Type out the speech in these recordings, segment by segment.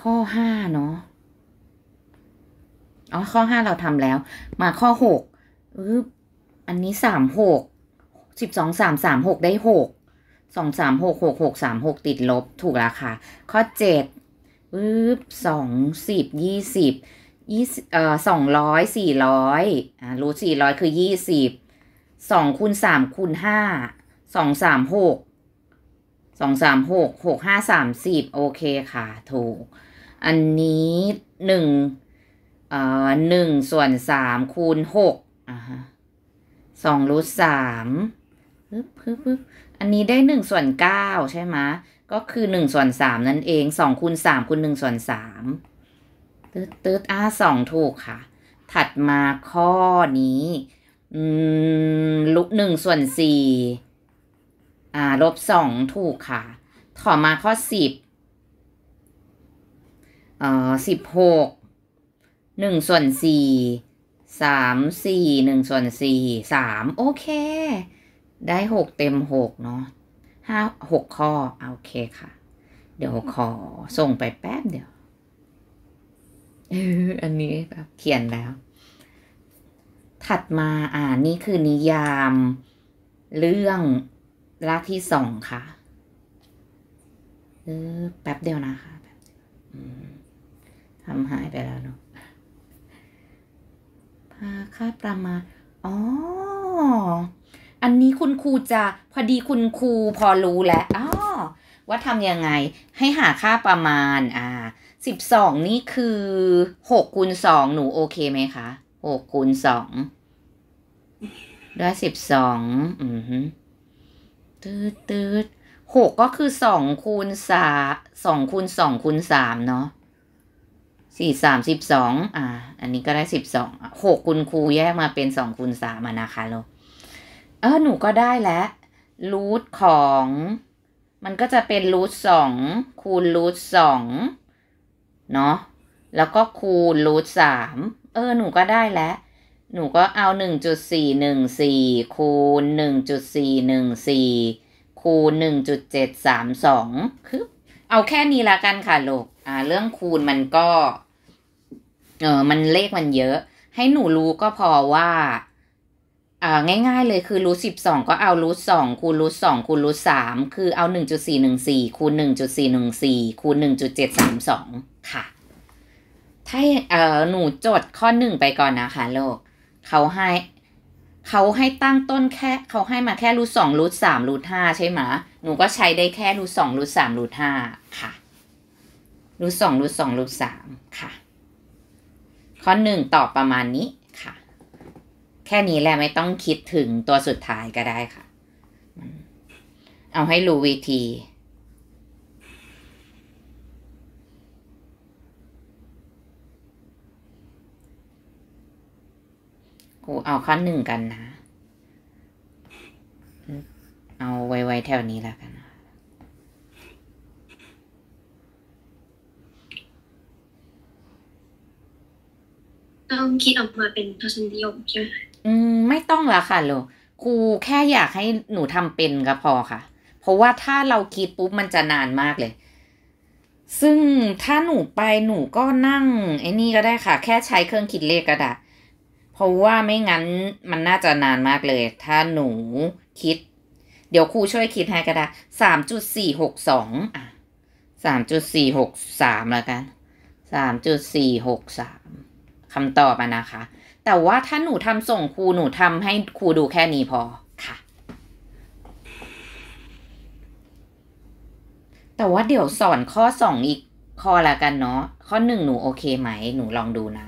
ข้อห้าเนาะอ๋อข้อห้าเราทำแล้ว มาข้อหกอันนี้สามหก สิบสองสามสามหกได้หก สองสามหกหกหกสามหกติดลบถูกแล้วค่ะ ข้อเจ็ดปึ๊บสองสิบยี่สิบยี่เอ่อสองร้อยสี่ร้อยอ่ารูทสี่ร้อยคือยี่สิบสองคูณสามคูณห้าสองสามหกสองสามหก หกห้าสามสิบโอเคค่ะ ถูก อันนี้หนึ่งเอ่อหนึ่งส่วนสามคูณหกอ่ะฮะสองรูทสามึบึบอันนี้ได้หนึ่งส่วนเก้าใช่ไหมก็คือหนึ่งส่วนสามนั่นเองสองคูณสามคูณหนึ่งส่วนสามตืดตืดอ่าสองถูกค่ะ ถัดมาข้อนี้อืมลุกหนึ่งส่วนสี่อ่าลบสองถูกค่ะถอมาข้อสิบเอ่อสิบหก หนึ่งส่วนสี่ สาม สี่ หนึ่งส่วนสี่ สาม โอเค ได้หกเต็มหกเนาะห้าหกข้อโอเคค่ะ เดี๋ยวขอส่งไปแป๊บเดียว อันนี้แบบเขียนแล้ว ถัดมาอ่า นี่คือนิยามเรื่องลากที่สองค่ะเออแป๊บเดียวนะคะแบเดียวทำหายไปแล้วเนาะพาคาดประมาณ อ๋อ อันนี้คุณครูจะพอดีคุณครูพอรู้แล้ว อ๋อ ว่าทำยังไง ให้หาค่าประมาณ อ่า สิบสองนี่คือ หกคูณสอง หนูโอเคไหมคะ หกคูณสองได้สิบสอง อือตืดตืดหกก็คือสองคูณสาสองคูณสองคูณสามเนาะสี่สามสิบสองอ่า อันนี้ก็ได้สิบสอง หกคูณครูแยกมาเป็นสองคูณสามนะคะเราเออหนูก็ได้แล้วรูทของ มันก็จะเป็นรูทสองคูณรูทสองเนาะ แล้วก็คูณรูทสาม เออหนูก็ได้แล้วหนูก็เอาหนึ่งจุดสี่หนึ่งสี่คูณหนึ่งจุดสี่หนึ่งสี่คูณหนึ่งจุดเจ็ดสามสองคือเอาแค่นี้ละกันค่ะลูกอ่า เรื่องคูณมันก็ เออมันเลขมันเยอะ ให้หนูรู้ก็พอว่าอ่าง่าย ๆ เลยคือรูทสิบสองก็เอารูทสองคูณรูทสองคูณรูทสามคือเอาหนึ่งจุดสี่หนึ่งสี่คูณหนึ่งจุดสี่หนึ่งสี่คูณหนึ่งจุดเจ็ดสามสองค่ะ ถ้า เออหนูจดข้อหนึ่งไปก่อนนะคะโลกเขาให้เขาให้ตั้งต้นแค่เขาให้มาแค่รูทสองรูทสามรูทห้าใช่ไหมหนูก็ใช้ได้แค่รูทสองรูทสามรูทห้าค่ะรูทสองรูทสองรูทสามค่ะข้อหนึ่งตอบประมาณนี้ค่ะ แค่นี้แหละไม่ต้องคิดถึงตัวสุดท้ายก็ได้ค่ะ เอาให้รู้วิธีกูเอาข้อหนึ่งกันนะ เอาไว้ๆแถวนี้แล้วกัน ต้องคิดออกมาเป็นทศนิยมใช่ไหมอืม ไม่ต้องละค่ะลูกครูแค่อยากให้หนูทำเป็นก็พอค่ะ เพราะว่าถ้าเราคิดปุ๊บมันจะนานมากเลย ซึ่งถ้าหนูไปหนูก็นั่ง ไอ้นี่ก็ได้ค่ะ แค่ใช้เครื่องคิดเลขกระดาษเพราะว่าไม่งั้นมันน่าจะนานมากเลยถ้าหนูคิด เดี๋ยวครูช่วยคิดให้ก็ได้สามจุดสี่หกสองอ่ะสามจุดสี่หกสามแล้วกันสามจุดสี่หกสามคำตอบนะคะ แต่ว่าถ้าหนูทำส่งครูหนูทำให้ครูดูแค่นี้พอค่ะ แต่ว่าเดี๋ยวสอนข้อสองอีกข้อละกันเนาะข้อหนึ่งหนูโอเคไหมหนูลองดูนะ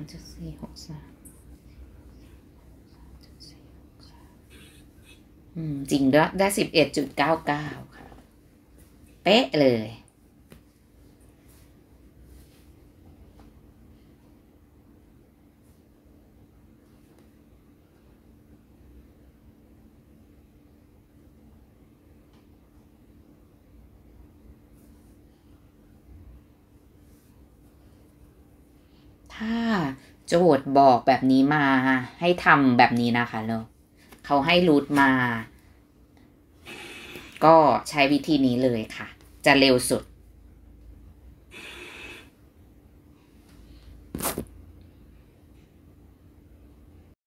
ามจุดสี่หกสามจริงด้วยได้สิบเอ็ดจุดเก้าเก้าค่ะเป๊ะเลยถ้าโจทย์ บอกแบบนี้มา ให้ทำแบบนี้นะคะเนาะเขาให้รูทมา ก็ใช้วิธีนี้เลยค่ะ จะเร็วสุด